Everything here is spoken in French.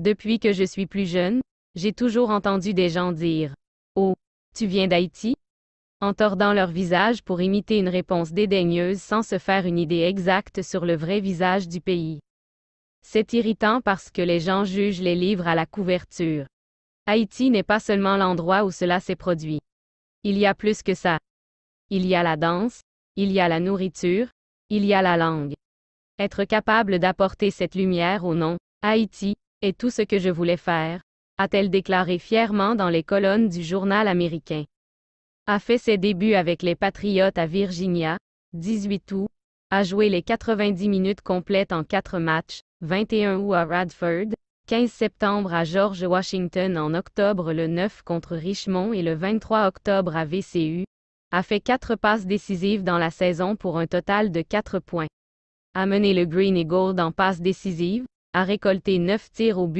Depuis que je suis plus jeune, j'ai toujours entendu des gens dire Oh, tu viens d'Haïti en tordant leur visage pour imiter une réponse dédaigneuse sans se faire une idée exacte sur le vrai visage du pays. C'est irritant parce que les gens jugent les livres à la couverture. Haïti n'est pas seulement l'endroit où cela s'est produit. Il y a plus que ça. Il y a la danse, il y a la nourriture, il y a la langue. Être capable d'apporter cette lumière ou non, Haïti « Et tout ce que je voulais faire, a-t-elle déclaré fièrement dans les colonnes du journal américain. A fait ses débuts avec les Patriots à Virginia, 18 août, a joué les 90 minutes complètes en quatre matchs, 21 août à Radford, 15 septembre à George Washington en octobre le 9 contre Richmond et le 23 octobre à VCU, a fait quatre passes décisives dans la saison pour un total de 4 points. A mené le Green Gold en passes décisives, a récolté 9 tirs au but